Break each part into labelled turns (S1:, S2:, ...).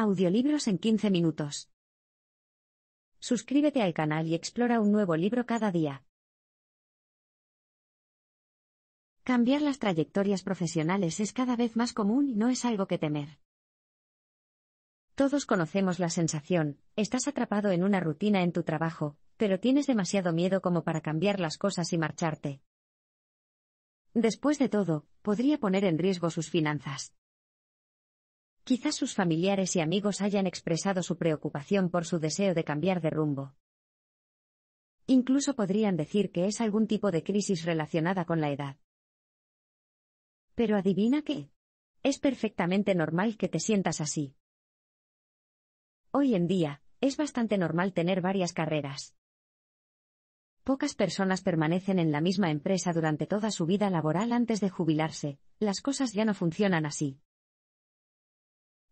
S1: Audiolibros en 15 minutos. Suscríbete al canal y explora un nuevo libro cada día. Cambiar las trayectorias profesionales es cada vez más común y no es algo que temer. Todos conocemos la sensación, estás atrapado en una rutina en tu trabajo, pero tienes demasiado miedo como para cambiar las cosas y marcharte. Después de todo, podría poner en riesgo sus finanzas. Quizás sus familiares y amigos hayan expresado su preocupación por su deseo de cambiar de rumbo. Incluso podrían decir que es algún tipo de crisis relacionada con la edad. Pero adivina qué. Es perfectamente normal que te sientas así. Hoy en día, es bastante normal tener varias carreras. Pocas personas permanecen en la misma empresa durante toda su vida laboral antes de jubilarse, las cosas ya no funcionan así.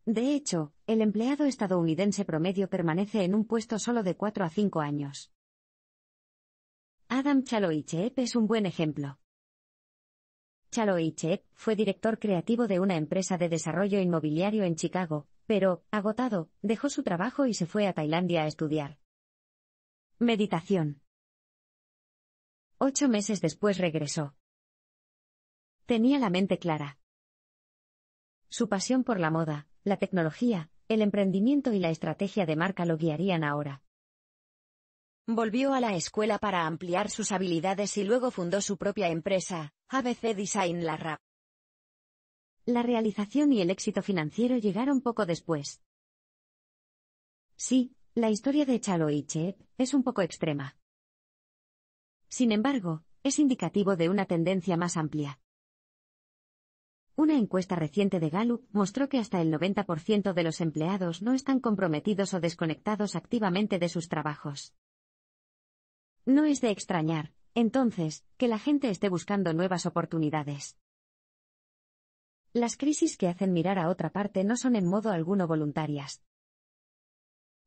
S1: De hecho, el empleado estadounidense promedio permanece en un puesto solo de 4 a 5 años. Adam Chaloichep es un buen ejemplo. Chaloichep fue director creativo de una empresa de desarrollo inmobiliario en Chicago, pero, agotado, dejó su trabajo y se fue a Tailandia a estudiar. Meditación. Ocho meses después regresó. Tenía la mente clara. Su pasión por la moda, la tecnología, el emprendimiento y la estrategia de marca lo guiarían ahora. Volvió a la escuela para ampliar sus habilidades y luego fundó su propia empresa, ABC Design rap. La realización y el éxito financiero llegaron poco después. Sí, la historia de Chep es un poco extrema. Sin embargo, es indicativo de una tendencia más amplia. Una encuesta reciente de Gallup mostró que hasta el 90% de los empleados no están comprometidos o desconectados activamente de sus trabajos. No es de extrañar, entonces, que la gente esté buscando nuevas oportunidades. Las crisis que hacen mirar a otra parte no son en modo alguno voluntarias.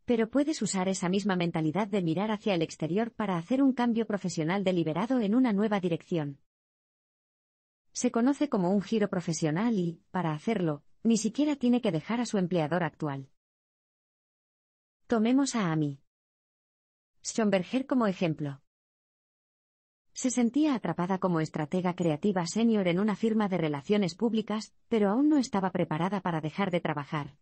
S1: Pero puedes usar esa misma mentalidad de mirar hacia el exterior para hacer un cambio profesional deliberado en una nueva dirección se conoce como un giro profesional y, para hacerlo, ni siquiera tiene que dejar a su empleador actual. Tomemos a Amy. Schomberger como ejemplo. Se sentía atrapada como estratega creativa senior en una firma de relaciones públicas, pero aún no estaba preparada para dejar de trabajar.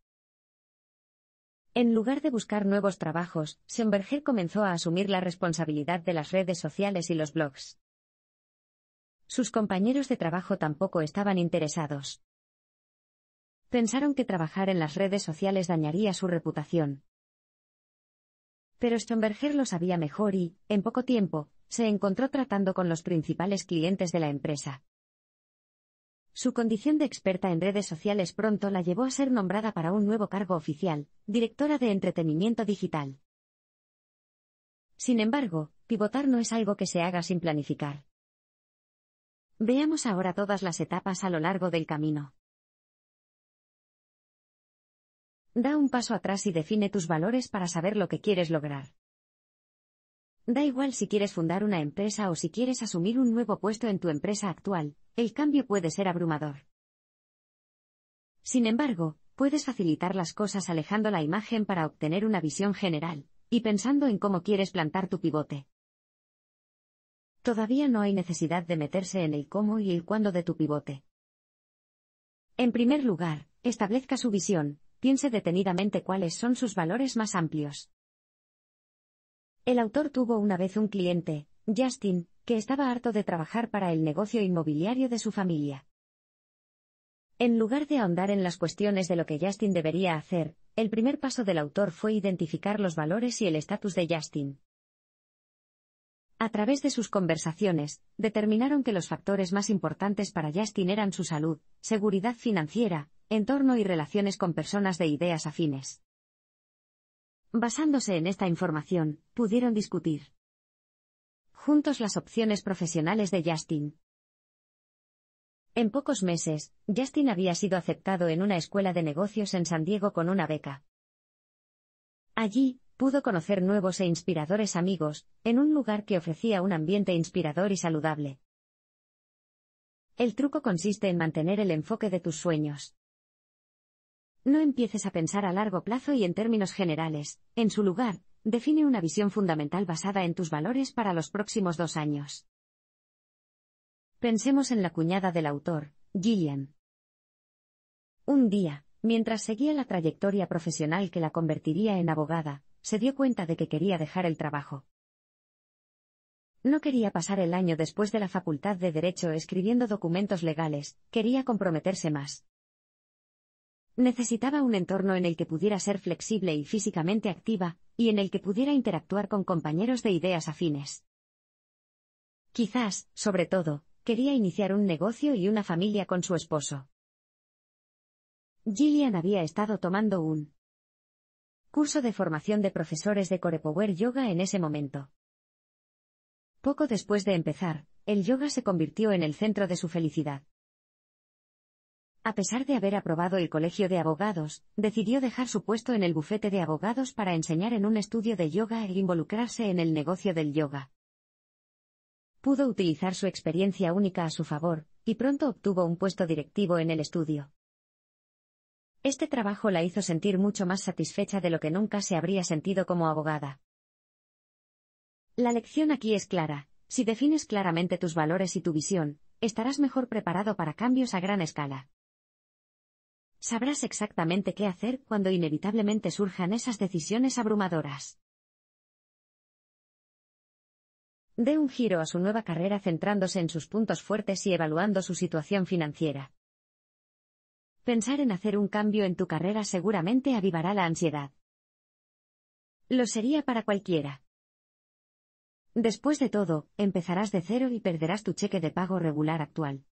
S1: En lugar de buscar nuevos trabajos, Schomberger comenzó a asumir la responsabilidad de las redes sociales y los blogs. Sus compañeros de trabajo tampoco estaban interesados. Pensaron que trabajar en las redes sociales dañaría su reputación. Pero Schomberger lo sabía mejor y, en poco tiempo, se encontró tratando con los principales clientes de la empresa. Su condición de experta en redes sociales pronto la llevó a ser nombrada para un nuevo cargo oficial, directora de entretenimiento digital. Sin embargo, pivotar no es algo que se haga sin planificar. Veamos ahora todas las etapas a lo largo del camino. Da un paso atrás y define tus valores para saber lo que quieres lograr. Da igual si quieres fundar una empresa o si quieres asumir un nuevo puesto en tu empresa actual, el cambio puede ser abrumador. Sin embargo, puedes facilitar las cosas alejando la imagen para obtener una visión general, y pensando en cómo quieres plantar tu pivote. Todavía no hay necesidad de meterse en el cómo y el cuándo de tu pivote. En primer lugar, establezca su visión, piense detenidamente cuáles son sus valores más amplios. El autor tuvo una vez un cliente, Justin, que estaba harto de trabajar para el negocio inmobiliario de su familia. En lugar de ahondar en las cuestiones de lo que Justin debería hacer, el primer paso del autor fue identificar los valores y el estatus de Justin. A través de sus conversaciones, determinaron que los factores más importantes para Justin eran su salud, seguridad financiera, entorno y relaciones con personas de ideas afines. Basándose en esta información, pudieron discutir juntos las opciones profesionales de Justin. En pocos meses, Justin había sido aceptado en una escuela de negocios en San Diego con una beca. Allí, pudo conocer nuevos e inspiradores amigos, en un lugar que ofrecía un ambiente inspirador y saludable. El truco consiste en mantener el enfoque de tus sueños. No empieces a pensar a largo plazo y en términos generales, en su lugar, define una visión fundamental basada en tus valores para los próximos dos años. Pensemos en la cuñada del autor, Gillian. Un día, mientras seguía la trayectoria profesional que la convertiría en abogada, se dio cuenta de que quería dejar el trabajo. No quería pasar el año después de la Facultad de Derecho escribiendo documentos legales, quería comprometerse más. Necesitaba un entorno en el que pudiera ser flexible y físicamente activa, y en el que pudiera interactuar con compañeros de ideas afines. Quizás, sobre todo, quería iniciar un negocio y una familia con su esposo. Gillian había estado tomando un Curso de formación de profesores de Corepower Yoga en ese momento. Poco después de empezar, el yoga se convirtió en el centro de su felicidad. A pesar de haber aprobado el colegio de abogados, decidió dejar su puesto en el bufete de abogados para enseñar en un estudio de yoga e involucrarse en el negocio del yoga. Pudo utilizar su experiencia única a su favor, y pronto obtuvo un puesto directivo en el estudio. Este trabajo la hizo sentir mucho más satisfecha de lo que nunca se habría sentido como abogada. La lección aquí es clara, si defines claramente tus valores y tu visión, estarás mejor preparado para cambios a gran escala. Sabrás exactamente qué hacer cuando inevitablemente surjan esas decisiones abrumadoras. Dé un giro a su nueva carrera centrándose en sus puntos fuertes y evaluando su situación financiera. Pensar en hacer un cambio en tu carrera seguramente avivará la ansiedad. Lo sería para cualquiera. Después de todo, empezarás de cero y perderás tu cheque de pago regular actual.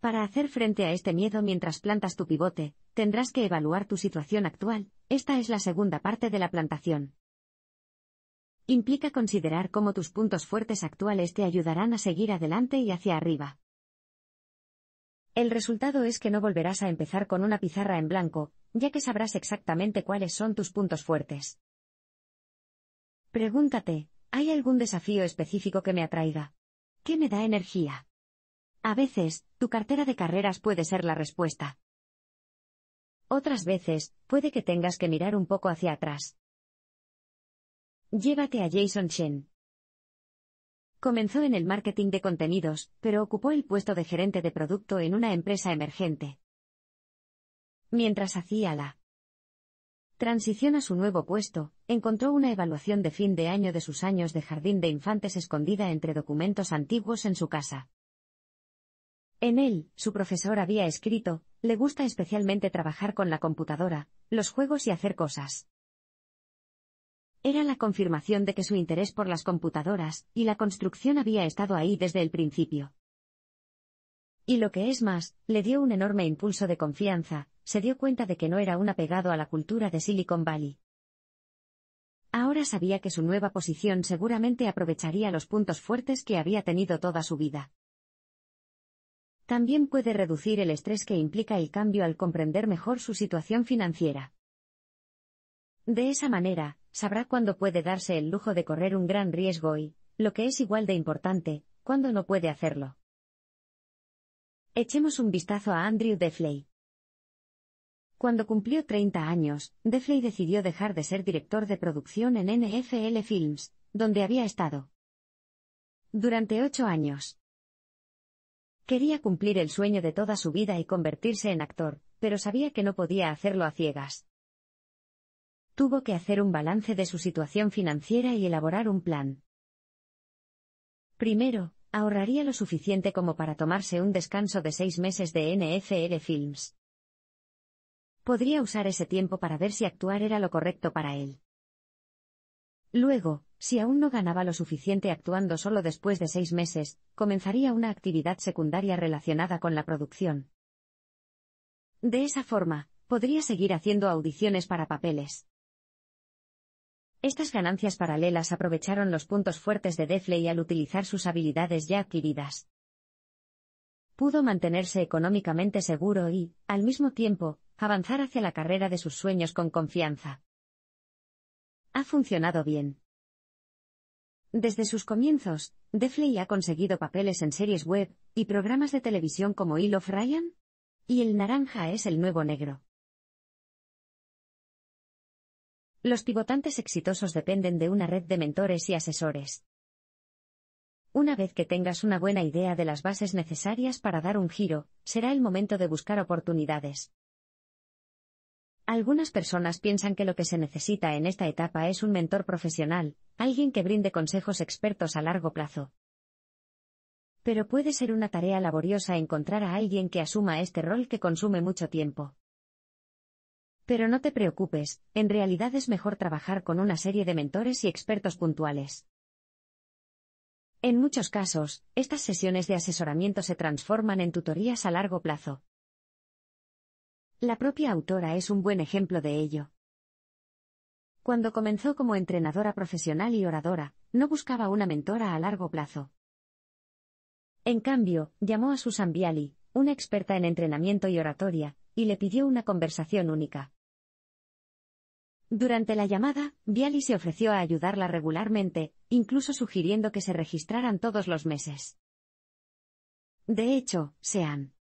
S1: Para hacer frente a este miedo mientras plantas tu pivote, tendrás que evaluar tu situación actual, esta es la segunda parte de la plantación. Implica considerar cómo tus puntos fuertes actuales te ayudarán a seguir adelante y hacia arriba. El resultado es que no volverás a empezar con una pizarra en blanco, ya que sabrás exactamente cuáles son tus puntos fuertes. Pregúntate, ¿hay algún desafío específico que me atraiga? ¿Qué me da energía? A veces, tu cartera de carreras puede ser la respuesta. Otras veces, puede que tengas que mirar un poco hacia atrás. Llévate a Jason Chen, Comenzó en el marketing de contenidos, pero ocupó el puesto de gerente de producto en una empresa emergente. Mientras hacía la transición a su nuevo puesto, encontró una evaluación de fin de año de sus años de jardín de infantes escondida entre documentos antiguos en su casa. En él, su profesor había escrito, le gusta especialmente trabajar con la computadora, los juegos y hacer cosas. Era la confirmación de que su interés por las computadoras y la construcción había estado ahí desde el principio. Y lo que es más, le dio un enorme impulso de confianza, se dio cuenta de que no era un apegado a la cultura de Silicon Valley. Ahora sabía que su nueva posición seguramente aprovecharía los puntos fuertes que había tenido toda su vida. También puede reducir el estrés que implica el cambio al comprender mejor su situación financiera. De esa manera, sabrá cuándo puede darse el lujo de correr un gran riesgo y, lo que es igual de importante, cuándo no puede hacerlo. Echemos un vistazo a Andrew Defley. Cuando cumplió 30 años, Defley decidió dejar de ser director de producción en NFL Films, donde había estado. Durante ocho años. Quería cumplir el sueño de toda su vida y convertirse en actor, pero sabía que no podía hacerlo a ciegas tuvo que hacer un balance de su situación financiera y elaborar un plan. Primero, ahorraría lo suficiente como para tomarse un descanso de seis meses de NFL Films. Podría usar ese tiempo para ver si actuar era lo correcto para él. Luego, si aún no ganaba lo suficiente actuando solo después de seis meses, comenzaría una actividad secundaria relacionada con la producción. De esa forma, podría seguir haciendo audiciones para papeles. Estas ganancias paralelas aprovecharon los puntos fuertes de Defley al utilizar sus habilidades ya adquiridas. Pudo mantenerse económicamente seguro y, al mismo tiempo, avanzar hacia la carrera de sus sueños con confianza. Ha funcionado bien. Desde sus comienzos, Defley ha conseguido papeles en series web y programas de televisión como Hill Ryan. Y el naranja es el nuevo negro. Los pivotantes exitosos dependen de una red de mentores y asesores. Una vez que tengas una buena idea de las bases necesarias para dar un giro, será el momento de buscar oportunidades. Algunas personas piensan que lo que se necesita en esta etapa es un mentor profesional, alguien que brinde consejos expertos a largo plazo. Pero puede ser una tarea laboriosa encontrar a alguien que asuma este rol que consume mucho tiempo. Pero no te preocupes, en realidad es mejor trabajar con una serie de mentores y expertos puntuales. En muchos casos, estas sesiones de asesoramiento se transforman en tutorías a largo plazo. La propia autora es un buen ejemplo de ello. Cuando comenzó como entrenadora profesional y oradora, no buscaba una mentora a largo plazo. En cambio, llamó a Susan Bialy, una experta en entrenamiento y oratoria, y le pidió una conversación única. Durante la llamada, Bialy se ofreció a ayudarla regularmente, incluso sugiriendo que se registraran todos los meses. De hecho, se han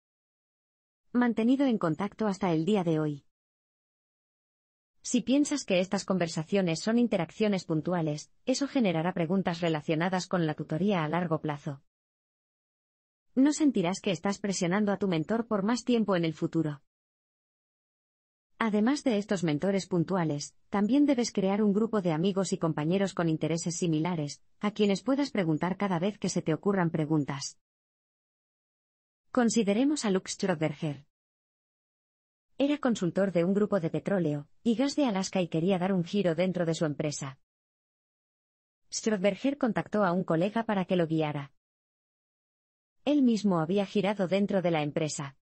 S1: mantenido en contacto hasta el día de hoy. Si piensas que estas conversaciones son interacciones puntuales, eso generará preguntas relacionadas con la tutoría a largo plazo. No sentirás que estás presionando a tu mentor por más tiempo en el futuro. Además de estos mentores puntuales, también debes crear un grupo de amigos y compañeros con intereses similares, a quienes puedas preguntar cada vez que se te ocurran preguntas. Consideremos a Luke Strothberger. Era consultor de un grupo de petróleo y gas de Alaska y quería dar un giro dentro de su empresa. Strothberger contactó a un colega para que lo guiara. Él mismo había girado dentro de la empresa.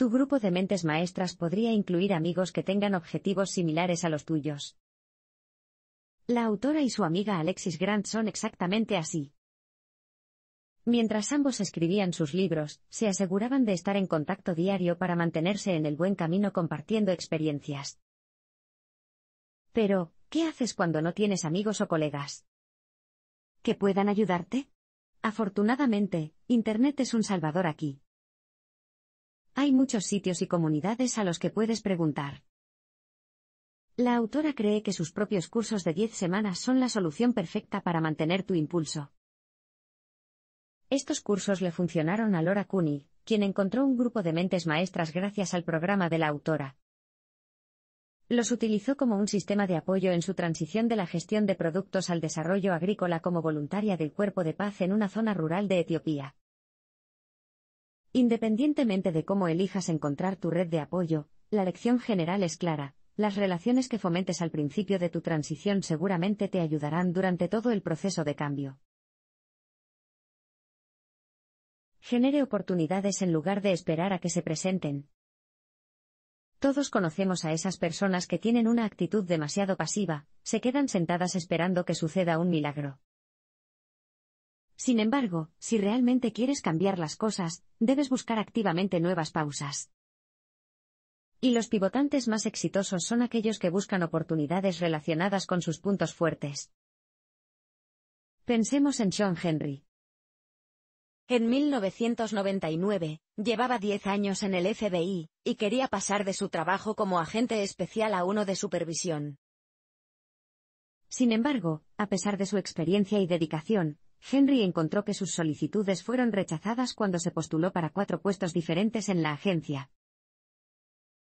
S1: Tu grupo de mentes maestras podría incluir amigos que tengan objetivos similares a los tuyos. La autora y su amiga Alexis Grant son exactamente así. Mientras ambos escribían sus libros, se aseguraban de estar en contacto diario para mantenerse en el buen camino compartiendo experiencias. Pero, ¿qué haces cuando no tienes amigos o colegas? ¿Que puedan ayudarte? Afortunadamente, Internet es un salvador aquí. Hay muchos sitios y comunidades a los que puedes preguntar. La autora cree que sus propios cursos de 10 semanas son la solución perfecta para mantener tu impulso. Estos cursos le funcionaron a Laura Cooney, quien encontró un grupo de mentes maestras gracias al programa de la autora. Los utilizó como un sistema de apoyo en su transición de la gestión de productos al desarrollo agrícola como voluntaria del Cuerpo de Paz en una zona rural de Etiopía. Independientemente de cómo elijas encontrar tu red de apoyo, la lección general es clara, las relaciones que fomentes al principio de tu transición seguramente te ayudarán durante todo el proceso de cambio. Genere oportunidades en lugar de esperar a que se presenten. Todos conocemos a esas personas que tienen una actitud demasiado pasiva, se quedan sentadas esperando que suceda un milagro. Sin embargo, si realmente quieres cambiar las cosas, debes buscar activamente nuevas pausas. Y los pivotantes más exitosos son aquellos que buscan oportunidades relacionadas con sus puntos fuertes. Pensemos en Sean Henry. En 1999, llevaba 10 años en el FBI, y quería pasar de su trabajo como agente especial a uno de supervisión. Sin embargo, a pesar de su experiencia y dedicación, Henry encontró que sus solicitudes fueron rechazadas cuando se postuló para cuatro puestos diferentes en la agencia.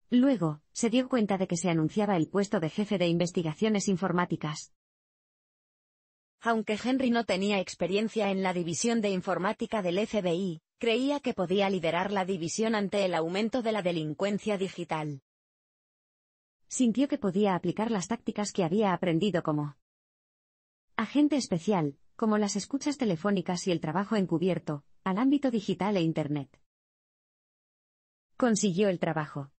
S1: Luego, se dio cuenta de que se anunciaba el puesto de jefe de investigaciones informáticas. Aunque Henry no tenía experiencia en la división de informática del FBI, creía que podía liderar la división ante el aumento de la delincuencia digital. Sintió que podía aplicar las tácticas que había aprendido como agente especial, como las escuchas telefónicas y el trabajo encubierto, al ámbito digital e Internet. Consiguió el trabajo.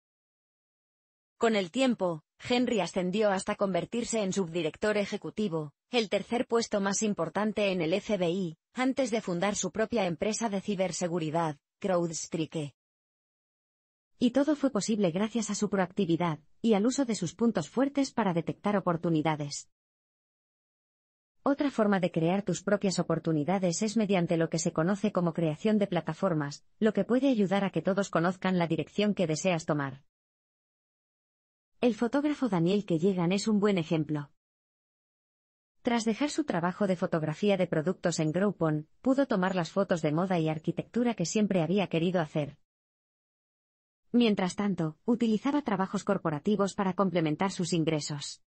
S1: Con el tiempo, Henry ascendió hasta convertirse en subdirector ejecutivo, el tercer puesto más importante en el FBI, antes de fundar su propia empresa de ciberseguridad, CrowdStrike. Y todo fue posible gracias a su proactividad, y al uso de sus puntos fuertes para detectar oportunidades. Otra forma de crear tus propias oportunidades es mediante lo que se conoce como creación de plataformas, lo que puede ayudar a que todos conozcan la dirección que deseas tomar. El fotógrafo Daniel que llegan es un buen ejemplo. Tras dejar su trabajo de fotografía de productos en Groupon, pudo tomar las fotos de moda y arquitectura que siempre había querido hacer. Mientras tanto, utilizaba trabajos corporativos para complementar sus ingresos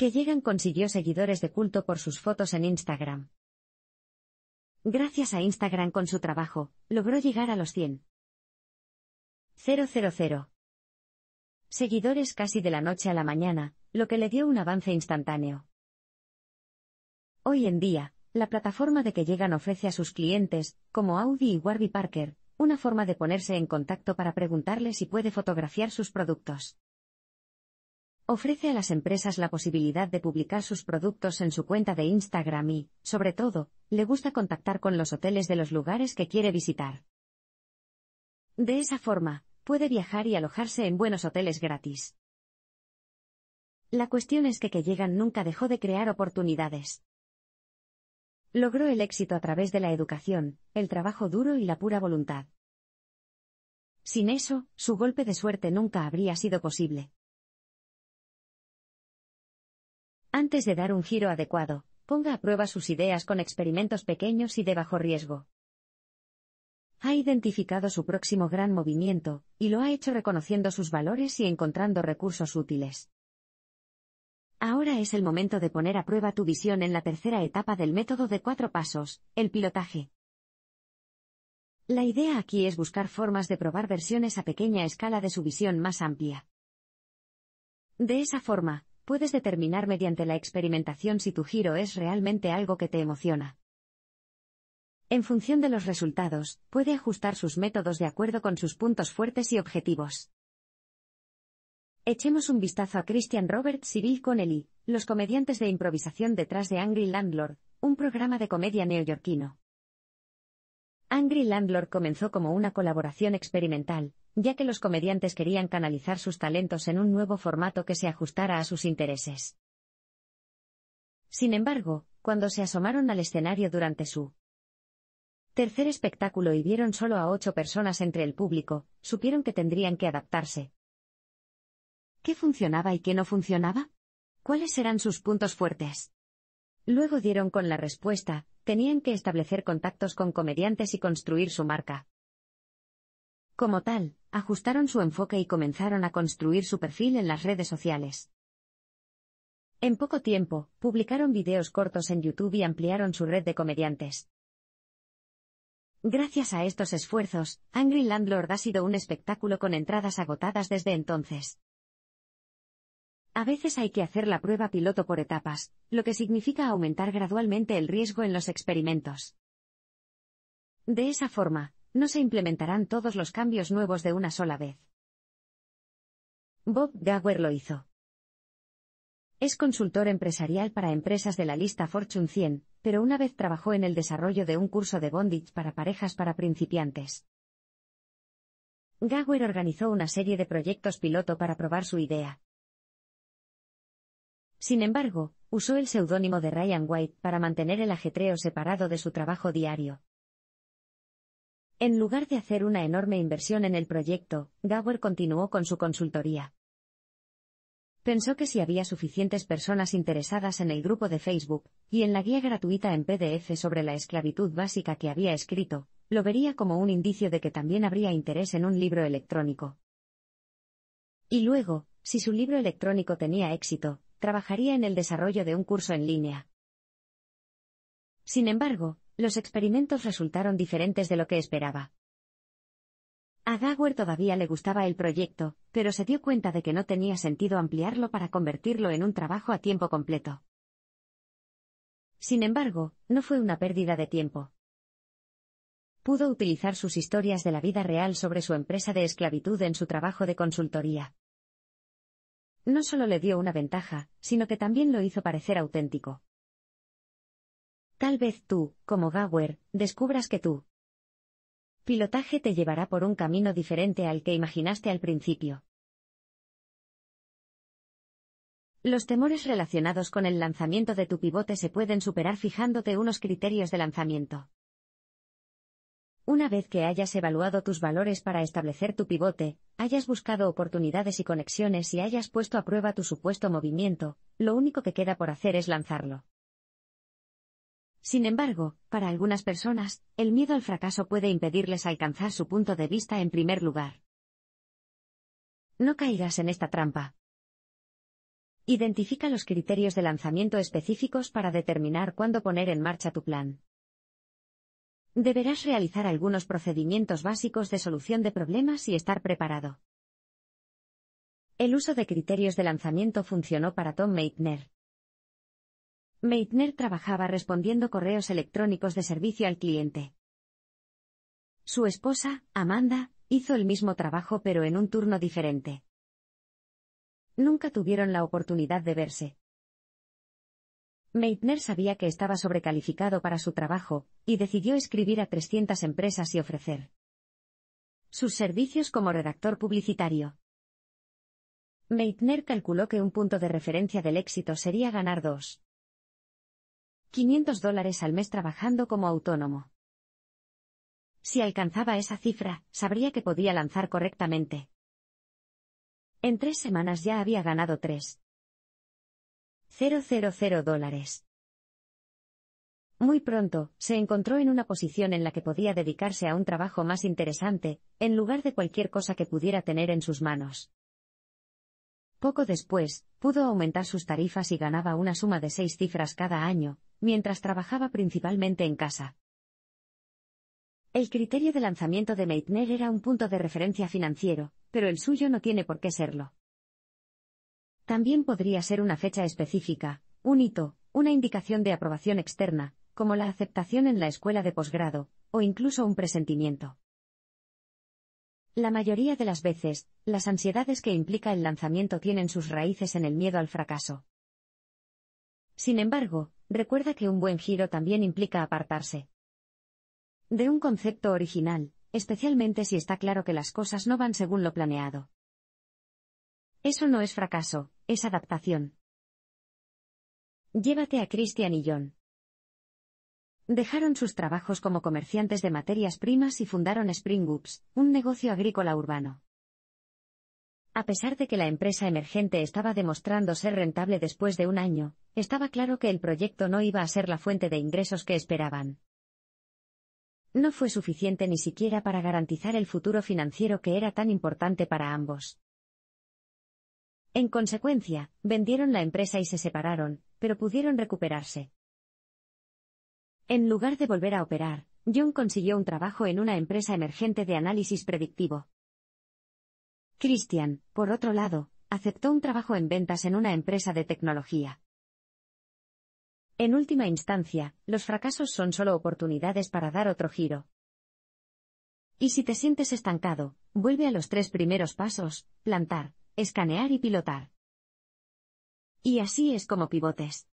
S1: que llegan consiguió seguidores de culto por sus fotos en Instagram. Gracias a Instagram con su trabajo, logró llegar a los 100.000 Seguidores casi de la noche a la mañana, lo que le dio un avance instantáneo. Hoy en día, la plataforma de que llegan ofrece a sus clientes, como Audi y Warby Parker, una forma de ponerse en contacto para preguntarle si puede fotografiar sus productos ofrece a las empresas la posibilidad de publicar sus productos en su cuenta de Instagram y, sobre todo, le gusta contactar con los hoteles de los lugares que quiere visitar. De esa forma, puede viajar y alojarse en buenos hoteles gratis. La cuestión es que que llegan nunca dejó de crear oportunidades. Logró el éxito a través de la educación, el trabajo duro y la pura voluntad. Sin eso, su golpe de suerte nunca habría sido posible. Antes de dar un giro adecuado, ponga a prueba sus ideas con experimentos pequeños y de bajo riesgo. Ha identificado su próximo gran movimiento, y lo ha hecho reconociendo sus valores y encontrando recursos útiles. Ahora es el momento de poner a prueba tu visión en la tercera etapa del método de cuatro pasos, el pilotaje. La idea aquí es buscar formas de probar versiones a pequeña escala de su visión más amplia. De esa forma, puedes determinar mediante la experimentación si tu giro es realmente algo que te emociona. En función de los resultados, puede ajustar sus métodos de acuerdo con sus puntos fuertes y objetivos. Echemos un vistazo a Christian Robert y Bill Connelly, los comediantes de improvisación detrás de Angry Landlord, un programa de comedia neoyorquino. Angry Landlord comenzó como una colaboración experimental, ya que los comediantes querían canalizar sus talentos en un nuevo formato que se ajustara a sus intereses. Sin embargo, cuando se asomaron al escenario durante su tercer espectáculo y vieron solo a ocho personas entre el público, supieron que tendrían que adaptarse. ¿Qué funcionaba y qué no funcionaba? ¿Cuáles eran sus puntos fuertes? Luego dieron con la respuesta, tenían que establecer contactos con comediantes y construir su marca. Como tal, ajustaron su enfoque y comenzaron a construir su perfil en las redes sociales. En poco tiempo, publicaron videos cortos en YouTube y ampliaron su red de comediantes. Gracias a estos esfuerzos, Angry Landlord ha sido un espectáculo con entradas agotadas desde entonces. A veces hay que hacer la prueba piloto por etapas, lo que significa aumentar gradualmente el riesgo en los experimentos. De esa forma, no se implementarán todos los cambios nuevos de una sola vez. Bob Gower lo hizo. Es consultor empresarial para empresas de la lista Fortune 100, pero una vez trabajó en el desarrollo de un curso de bondage para parejas para principiantes. Gower organizó una serie de proyectos piloto para probar su idea, sin embargo, usó el seudónimo de Ryan White para mantener el ajetreo separado de su trabajo diario. En lugar de hacer una enorme inversión en el proyecto, Gower continuó con su consultoría. Pensó que si había suficientes personas interesadas en el grupo de Facebook, y en la guía gratuita en PDF sobre la esclavitud básica que había escrito, lo vería como un indicio de que también habría interés en un libro electrónico. Y luego, si su libro electrónico tenía éxito, trabajaría en el desarrollo de un curso en línea. Sin embargo, los experimentos resultaron diferentes de lo que esperaba. A gawer todavía le gustaba el proyecto, pero se dio cuenta de que no tenía sentido ampliarlo para convertirlo en un trabajo a tiempo completo. Sin embargo, no fue una pérdida de tiempo. Pudo utilizar sus historias de la vida real sobre su empresa de esclavitud en su trabajo de consultoría no solo le dio una ventaja, sino que también lo hizo parecer auténtico. Tal vez tú, como Gower, descubras que tu pilotaje te llevará por un camino diferente al que imaginaste al principio. Los temores relacionados con el lanzamiento de tu pivote se pueden superar fijándote unos criterios de lanzamiento. Una vez que hayas evaluado tus valores para establecer tu pivote, hayas buscado oportunidades y conexiones y hayas puesto a prueba tu supuesto movimiento, lo único que queda por hacer es lanzarlo. Sin embargo, para algunas personas, el miedo al fracaso puede impedirles alcanzar su punto de vista en primer lugar. No caigas en esta trampa. Identifica los criterios de lanzamiento específicos para determinar cuándo poner en marcha tu plan. Deberás realizar algunos procedimientos básicos de solución de problemas y estar preparado. El uso de criterios de lanzamiento funcionó para Tom Meitner. Meitner trabajaba respondiendo correos electrónicos de servicio al cliente. Su esposa, Amanda, hizo el mismo trabajo pero en un turno diferente. Nunca tuvieron la oportunidad de verse, Meitner sabía que estaba sobrecalificado para su trabajo, y decidió escribir a 300 empresas y ofrecer sus servicios como redactor publicitario. Meitner calculó que un punto de referencia del éxito sería ganar 2.500 500 dólares al mes trabajando como autónomo. Si alcanzaba esa cifra, sabría que podía lanzar correctamente. En tres semanas ya había ganado tres. 000 dólares. Muy pronto, se encontró en una posición en la que podía dedicarse a un trabajo más interesante, en lugar de cualquier cosa que pudiera tener en sus manos. Poco después, pudo aumentar sus tarifas y ganaba una suma de seis cifras cada año, mientras trabajaba principalmente en casa. El criterio de lanzamiento de Meitner era un punto de referencia financiero, pero el suyo no tiene por qué serlo. También podría ser una fecha específica, un hito, una indicación de aprobación externa, como la aceptación en la escuela de posgrado, o incluso un presentimiento. La mayoría de las veces, las ansiedades que implica el lanzamiento tienen sus raíces en el miedo al fracaso. Sin embargo, recuerda que un buen giro también implica apartarse de un concepto original, especialmente si está claro que las cosas no van según lo planeado. Eso no es fracaso, es adaptación. Llévate a Christian y John. Dejaron sus trabajos como comerciantes de materias primas y fundaron Spring un negocio agrícola urbano. A pesar de que la empresa emergente estaba demostrando ser rentable después de un año, estaba claro que el proyecto no iba a ser la fuente de ingresos que esperaban. No fue suficiente ni siquiera para garantizar el futuro financiero que era tan importante para ambos. En consecuencia, vendieron la empresa y se separaron, pero pudieron recuperarse. En lugar de volver a operar, John consiguió un trabajo en una empresa emergente de análisis predictivo. Christian, por otro lado, aceptó un trabajo en ventas en una empresa de tecnología. En última instancia, los fracasos son solo oportunidades para dar otro giro. Y si te sientes estancado, vuelve a los tres primeros pasos, plantar, escanear y pilotar. Y así es como pivotes.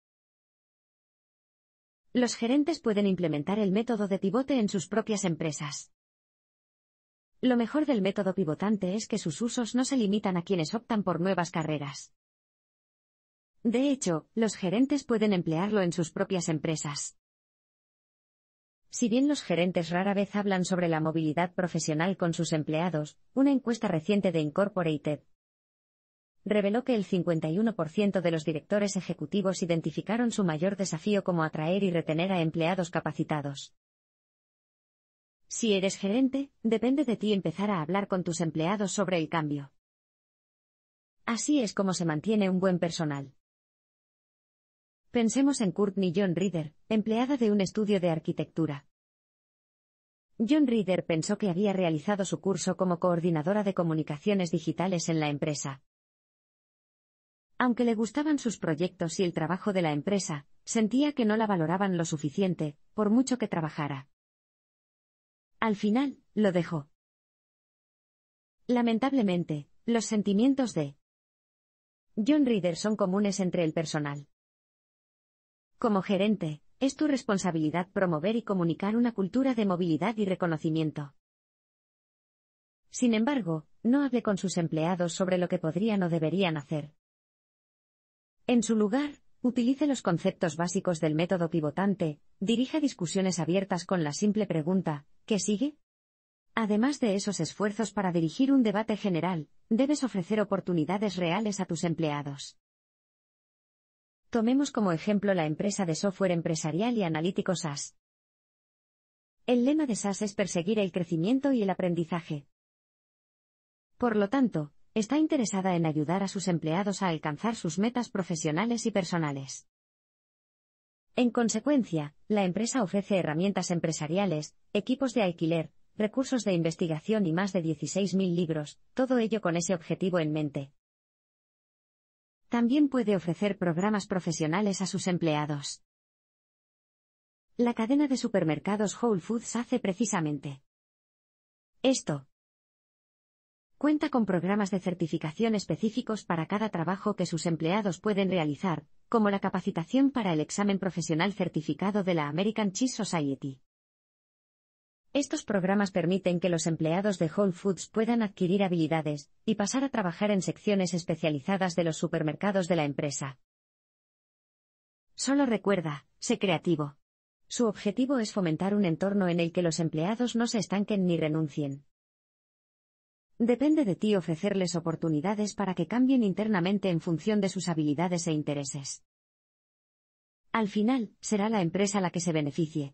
S1: Los gerentes pueden implementar el método de pivote en sus propias empresas. Lo mejor del método pivotante es que sus usos no se limitan a quienes optan por nuevas carreras. De hecho, los gerentes pueden emplearlo en sus propias empresas. Si bien los gerentes rara vez hablan sobre la movilidad profesional con sus empleados, una encuesta reciente de Incorporated reveló que el 51% de los directores ejecutivos identificaron su mayor desafío como atraer y retener a empleados capacitados. Si eres gerente, depende de ti empezar a hablar con tus empleados sobre el cambio. Así es como se mantiene un buen personal. Pensemos en Courtney John Reader, empleada de un estudio de arquitectura. John Reader pensó que había realizado su curso como coordinadora de comunicaciones digitales en la empresa, aunque le gustaban sus proyectos y el trabajo de la empresa, sentía que no la valoraban lo suficiente, por mucho que trabajara. Al final, lo dejó. Lamentablemente, los sentimientos de John Reader son comunes entre el personal. Como gerente, es tu responsabilidad promover y comunicar una cultura de movilidad y reconocimiento. Sin embargo, no hable con sus empleados sobre lo que podrían o deberían hacer. En su lugar, utilice los conceptos básicos del método pivotante, dirija discusiones abiertas con la simple pregunta, ¿qué sigue? Además de esos esfuerzos para dirigir un debate general, debes ofrecer oportunidades reales a tus empleados. Tomemos como ejemplo la empresa de software empresarial y analítico SaaS. El lema de SaaS es perseguir el crecimiento y el aprendizaje. Por lo tanto, está interesada en ayudar a sus empleados a alcanzar sus metas profesionales y personales. En consecuencia, la empresa ofrece herramientas empresariales, equipos de alquiler, recursos de investigación y más de 16.000 libros, todo ello con ese objetivo en mente. También puede ofrecer programas profesionales a sus empleados. La cadena de supermercados Whole Foods hace precisamente esto. Cuenta con programas de certificación específicos para cada trabajo que sus empleados pueden realizar, como la capacitación para el examen profesional certificado de la American Cheese Society. Estos programas permiten que los empleados de Whole Foods puedan adquirir habilidades y pasar a trabajar en secciones especializadas de los supermercados de la empresa. Solo recuerda, sé creativo. Su objetivo es fomentar un entorno en el que los empleados no se estanquen ni renuncien. Depende de ti ofrecerles oportunidades para que cambien internamente en función de sus habilidades e intereses. Al final, será la empresa la que se beneficie,